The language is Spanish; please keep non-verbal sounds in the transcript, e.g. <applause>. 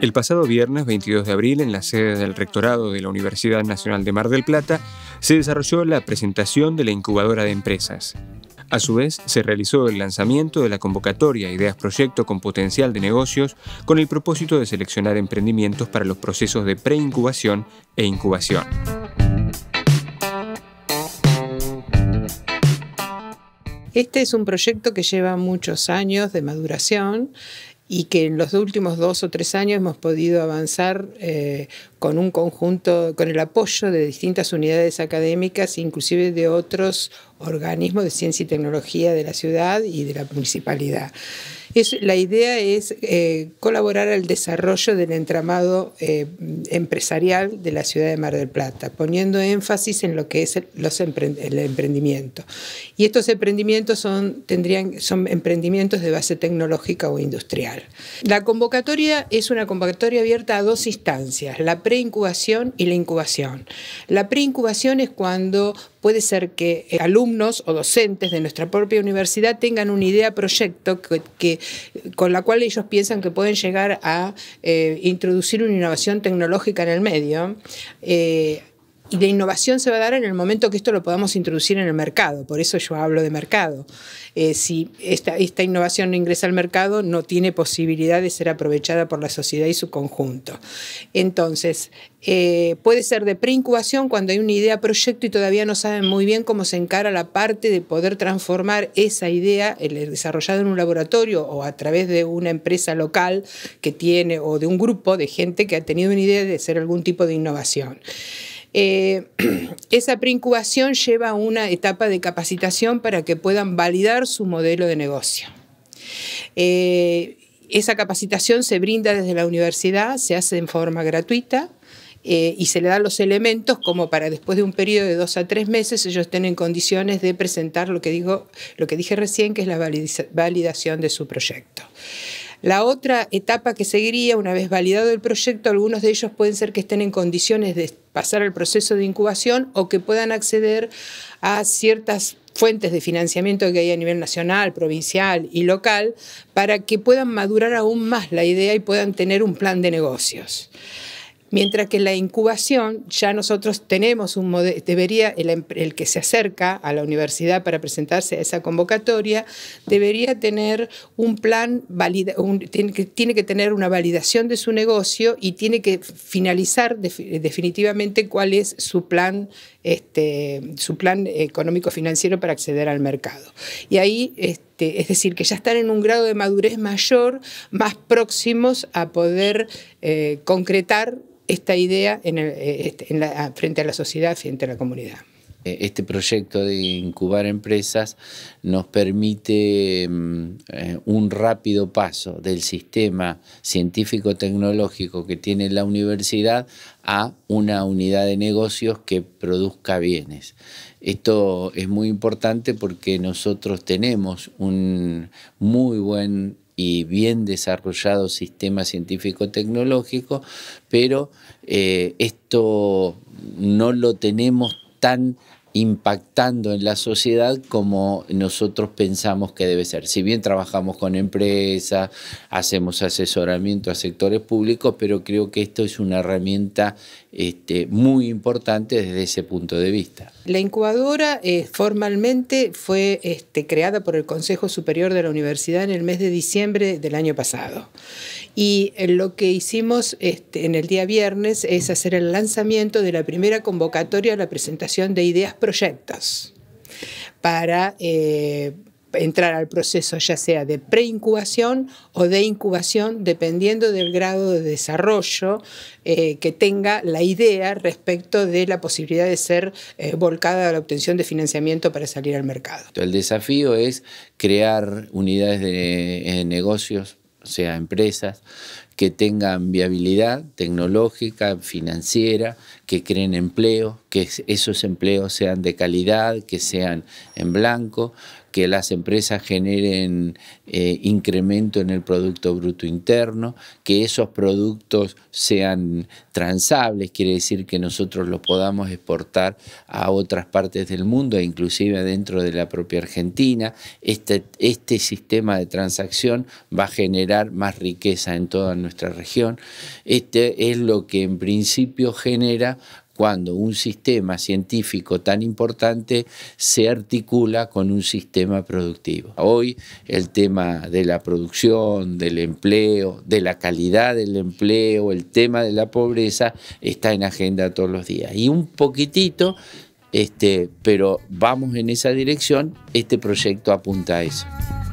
El pasado viernes 22 de abril, en la sede del rectorado de la Universidad Nacional de Mar del Plata, se desarrolló la presentación de la incubadora de empresas. A su vez, se realizó el lanzamiento de la convocatoria Ideas Proyecto con Potencial de Negocios con el propósito de seleccionar emprendimientos para los procesos de preincubación e incubación. Este es un proyecto que lleva muchos años de maduración y que en los últimos dos o tres años hemos podido avanzar eh, con un conjunto, con el apoyo de distintas unidades académicas, inclusive de otros organismos de ciencia y tecnología de la ciudad y de la municipalidad la idea es eh, colaborar al desarrollo del entramado eh, empresarial de la ciudad de Mar del Plata, poniendo énfasis en lo que es el, los emprendimiento. Y estos emprendimientos son, tendrían, son emprendimientos de base tecnológica o industrial. La convocatoria es una convocatoria abierta a dos instancias, la preincubación y la incubación. La preincubación es cuando puede ser que eh, alumnos o docentes de nuestra propia universidad tengan una idea proyecto que con la cual ellos piensan que pueden llegar a eh, introducir una innovación tecnológica en el medio, eh, y la innovación se va a dar en el momento que esto lo podamos introducir en el mercado, por eso yo hablo de mercado. Eh, si esta, innovación no ingresa al mercado, no tiene posibilidad de ser aprovechada por la sociedad y su conjunto. Entonces, eh, puede ser de preincubación cuando hay una idea, proyecto y todavía no saben muy bien cómo se encara la parte de poder transformar esa idea desarrollada en un laboratorio o a través de una empresa local que tiene o de un grupo de gente que ha tenido una idea de hacer algún tipo de innovación. Eh, <clears throat> esa preincubación lleva a una etapa de capacitación para que puedan validar su modelo de negocio. Eh, esa capacitación se brinda desde la universidad, se hace en forma gratuita. Eh, y se le dan los elementos como para después de un periodo de dos a tres meses ellos estén en condiciones de presentar lo que, digo, lo que dije recién, que es la validación de su proyecto. La otra etapa que seguiría, una vez validado el proyecto, algunos de ellos pueden ser que estén en condiciones de pasar al proceso de incubación o que puedan acceder a ciertas fuentes de financiamiento que hay a nivel nacional, provincial y local, para que puedan madurar aún más la idea y puedan tener un plan de negocios. Mientras que la incubación, ya nosotros tenemos un modelo, debería, em-, el, que se acerca a la universidad para presentarse a esa convocatoria, debería tener un plan, tiene, que, tener una validación de su negocio y tiene que finalizar definitivamente cuál es su plan, este, su plan económico-financiero para acceder al mercado. Y ahí este, este, es decir, que ya están en un grado de madurez mayor, más próximos a poder eh, concretar esta idea eh, este, frente a la sociedad, frente a la comunidad. Eh, este proyecto de incubar empresas nos permite mm, eh, un rápido paso del sistema científico-tecnológico que tiene la universidad a una unidad de negocios que produzca bienes. Esto es muy importante porque nosotros tenemos un muy buen y bien desarrollado sistema científico-tecnológico, pero eh, esto no lo tenemos tan impactando en la sociedad como nosotros pensamos que debe ser. Si bien trabajamos con empresas, hacemos asesoramiento a sectores públicos, pero creo que esto es una herramienta este, muy importante desde ese punto de vista. La incubadora eh, formalmente fue este, creada por el Consejo Superior de la Universidad en el mes de diciembre del año pasado. Y eh, lo que hicimos este, en el día viernes es hacer el lanzamiento de la primera convocatoria a la presentación de ideas proyectos para eh, entrar al proceso ya sea de preincubación o de incubación, dependiendo del grado de desarrollo eh, que tenga la idea respecto de la posibilidad de ser eh, volcada a la obtención de financiamiento para salir al mercado. El desafío es crear unidades de, de negocios, o sea, empresas, que tengan viabilidad tecnológica, financiera, que creen empleo, que esos empleos sean de calidad, que sean en blanco, que las empresas generen eh, incremento en el Producto Bruto Interno, que esos productos sean transables, quiere decir que nosotros los podamos exportar a otras partes del mundo, inclusive dentro de la propia Argentina. Este, este sistema de transacción va a generar más riqueza en toda nuestra nuestra región, este es lo que en principio genera cuando un sistema científico tan importante se articula con un sistema productivo. Hoy el tema de la producción, del empleo, de la calidad del empleo, el tema de la pobreza está en agenda todos los días. Y un poquitito, este, pero vamos en esa dirección, este proyecto apunta a eso.